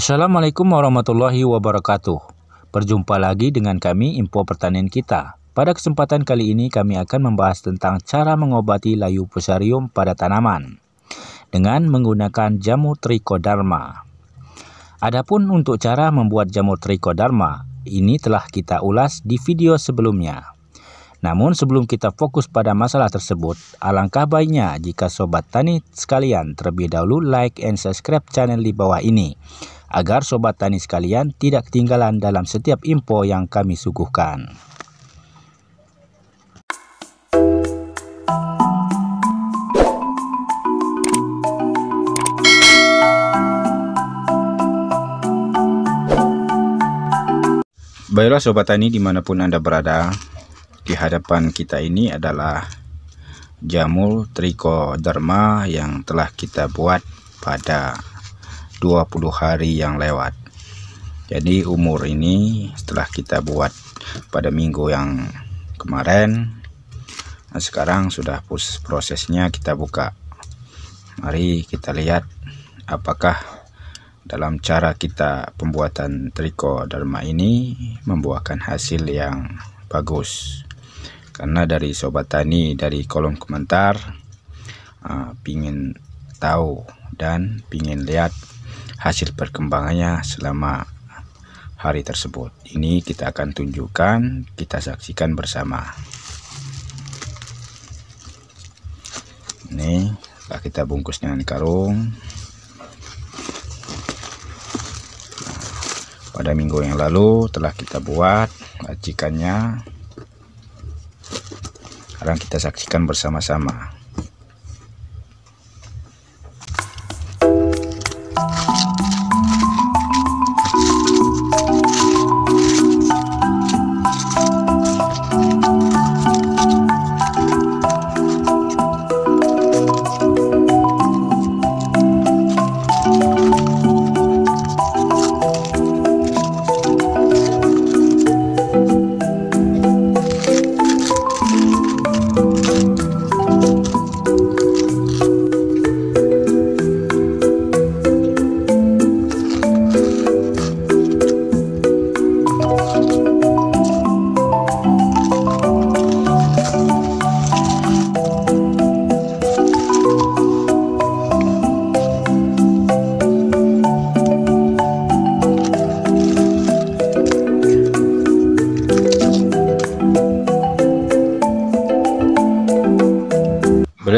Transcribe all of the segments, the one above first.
Assalamualaikum warahmatullahi wabarakatuh. Berjumpa lagi dengan kami Info Pertanian kita. Pada kesempatan kali ini kami akan membahas tentang cara mengobati layu fusarium pada tanaman dengan menggunakan jamu trichoderma. Adapun untuk cara membuat jamu trichoderma, ini telah kita ulas di video sebelumnya. Namun sebelum kita fokus pada masalah tersebut, alangkah baiknya jika sobat tani sekalian terlebih dahulu like and subscribe channel di bawah ini agar sobat tani sekalian tidak ketinggalan dalam setiap info yang kami suguhkan. Baiklah sobat tani dimanapun anda berada di hadapan kita ini adalah jamur trichoderma yang telah kita buat pada 20 hari yang lewat jadi umur ini setelah kita buat pada minggu yang kemarin nah sekarang sudah prosesnya kita buka mari kita lihat apakah dalam cara kita pembuatan triko dharma ini membuahkan hasil yang bagus karena dari sobat tani dari kolom komentar uh, pingin tahu dan pingin lihat hasil perkembangannya selama hari tersebut. Ini kita akan tunjukkan, kita saksikan bersama. Ini kita bungkus dengan karung. Pada minggu yang lalu telah kita buat racikannya. Sekarang kita saksikan bersama-sama.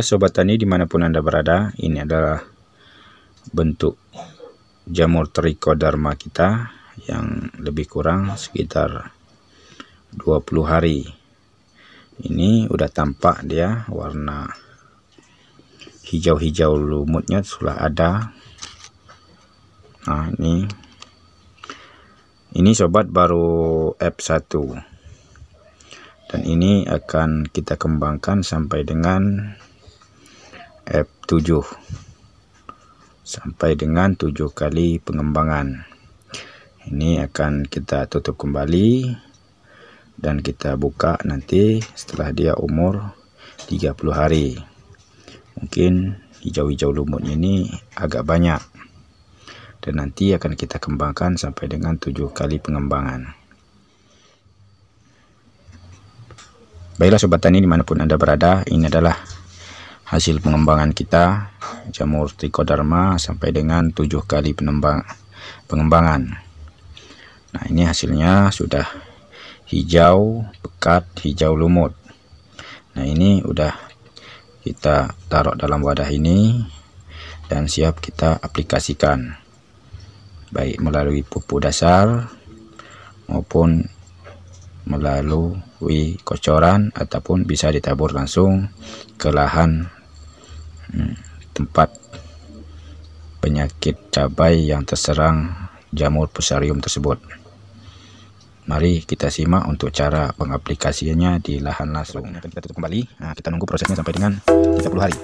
Sore Sobat Tani dimanapun Anda berada, ini adalah bentuk jamur Trichoderma kita yang lebih kurang sekitar 20 hari. Ini udah tampak dia warna hijau-hijau lumutnya sudah ada. Nah, ini ini sobat baru F1 dan ini akan kita kembangkan sampai dengan F7 sampai dengan 7 kali pengembangan ini akan kita tutup kembali dan kita buka nanti setelah dia umur 30 hari mungkin hijau-hijau lumutnya ini agak banyak dan nanti akan kita kembangkan sampai dengan 7 kali pengembangan baiklah sobat tani dimanapun anda berada ini adalah hasil pengembangan kita jamur trichoderma sampai dengan tujuh kali penembang, pengembangan nah ini hasilnya sudah hijau pekat hijau lumut nah ini udah kita taruh dalam wadah ini dan siap kita aplikasikan baik melalui pupuk dasar maupun melalui kocoran ataupun bisa ditabur langsung ke lahan Hmm, tempat penyakit cabai yang terserang jamur pusarium tersebut. Mari kita simak untuk cara pengaplikasiannya di lahan langsung. Kita tutup kembali. Nah, kita nunggu prosesnya sampai dengan 30 hari.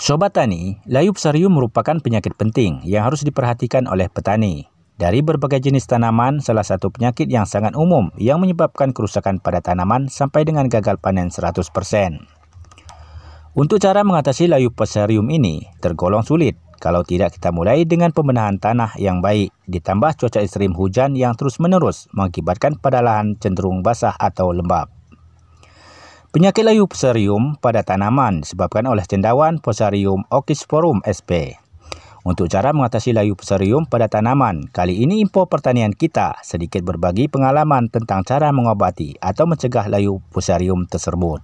Sobat tani, layu psarium merupakan penyakit penting yang harus diperhatikan oleh petani. Dari berbagai jenis tanaman, salah satu penyakit yang sangat umum yang menyebabkan kerusakan pada tanaman sampai dengan gagal panen 100%. Untuk cara mengatasi layu psarium ini tergolong sulit kalau tidak kita mulai dengan pembenahan tanah yang baik, ditambah cuaca ekstrim hujan yang terus-menerus mengakibatkan pada lahan cenderung basah atau lembab. Penyakit layu fusarium pada tanaman disebabkan oleh cendawan Fusarium oxysporum sp. Untuk cara mengatasi layu fusarium pada tanaman, kali ini info pertanian kita sedikit berbagi pengalaman tentang cara mengobati atau mencegah layu fusarium tersebut.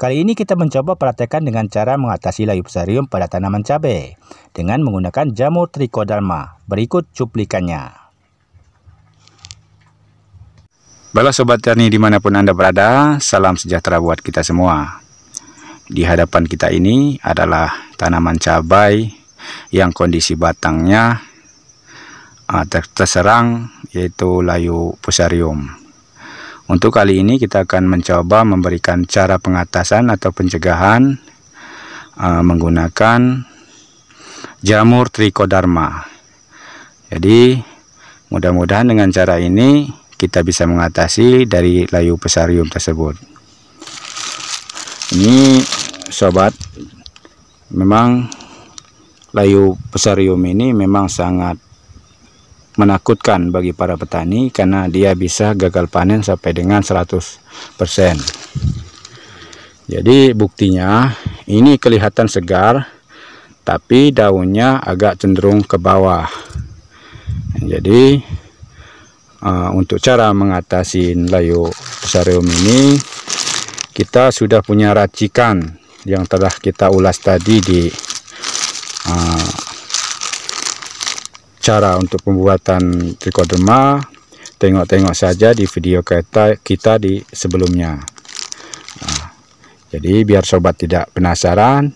Kali ini kita mencoba praktekkan dengan cara mengatasi layu fusarium pada tanaman cabai dengan menggunakan jamur trichoderma. Berikut cuplikannya. Baiklah Sobat Tani dimanapun Anda berada, salam sejahtera buat kita semua. Di hadapan kita ini adalah tanaman cabai yang kondisi batangnya ah, terserang yaitu layu pusarium. Untuk kali ini kita akan mencoba memberikan cara pengatasan atau pencegahan ah, menggunakan jamur trichoderma. Jadi mudah-mudahan dengan cara ini kita bisa mengatasi dari layu pesarium tersebut ini sobat memang layu pesarium ini memang sangat menakutkan bagi para petani karena dia bisa gagal panen sampai dengan 100% jadi buktinya ini kelihatan segar tapi daunnya agak cenderung ke bawah jadi Ah, untuk cara mengatasi layu fusarium ini kita sudah punya racikan yang telah kita ulas tadi di uh, cara untuk pembuatan trichoderma tengok-tengok saja di video kita, kita di sebelumnya uh, jadi biar sobat tidak penasaran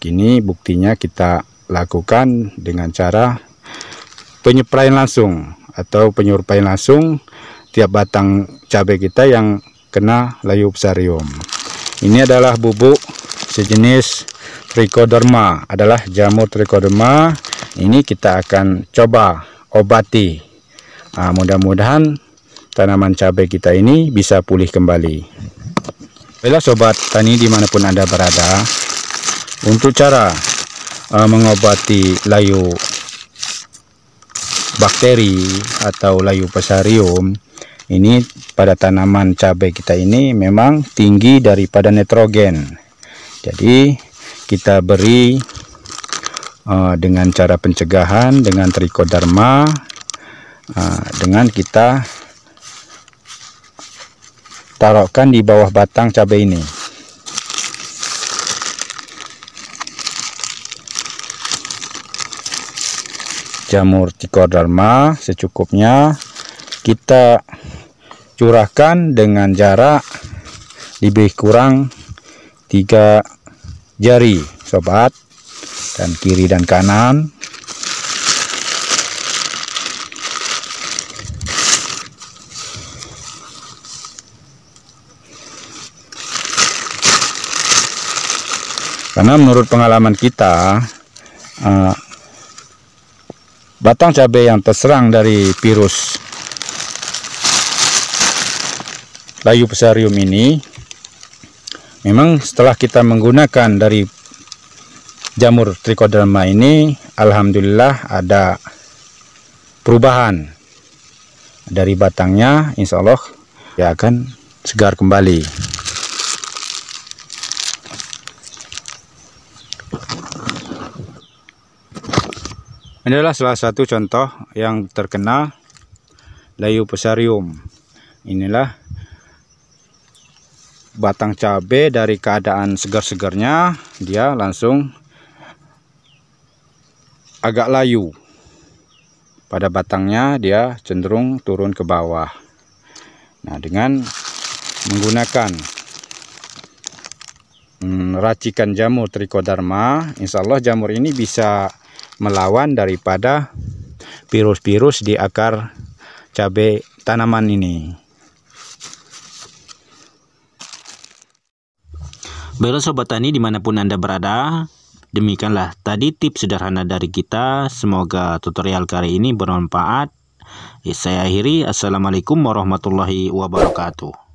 kini buktinya kita lakukan dengan cara penyepraian langsung atau penyurupai langsung tiap batang cabai kita yang kena layu psarium. Ini adalah bubuk sejenis trichoderma, adalah jamur trichoderma. Ini kita akan coba obati. Nah, mudah-mudahan tanaman cabai kita ini bisa pulih kembali. Bila sobat tani dimanapun Anda berada, untuk cara uh, mengobati layu bakteri atau layu pasarium ini pada tanaman cabai kita ini memang tinggi daripada nitrogen jadi kita beri uh, dengan cara pencegahan dengan trichoderma uh, dengan kita taruhkan di bawah batang cabai ini jamur tikor secukupnya kita curahkan dengan jarak lebih kurang tiga jari sobat dan kiri dan kanan karena menurut pengalaman kita uh, batang cabai yang terserang dari virus layu pesarium ini memang setelah kita menggunakan dari jamur trichoderma ini Alhamdulillah ada perubahan dari batangnya insya Allah ya akan segar kembali Ini adalah salah satu contoh yang terkenal layu pesarium inilah batang cabai dari keadaan segar-segarnya dia langsung agak layu pada batangnya dia cenderung turun ke bawah nah dengan menggunakan hmm, racikan jamur trichoderma insya Allah jamur ini bisa melawan daripada virus-virus di akar cabai tanaman ini. Baiklah Sobat Tani dimanapun Anda berada, demikianlah tadi tips sederhana dari kita. Semoga tutorial kali ini bermanfaat. Saya akhiri. Assalamualaikum warahmatullahi wabarakatuh.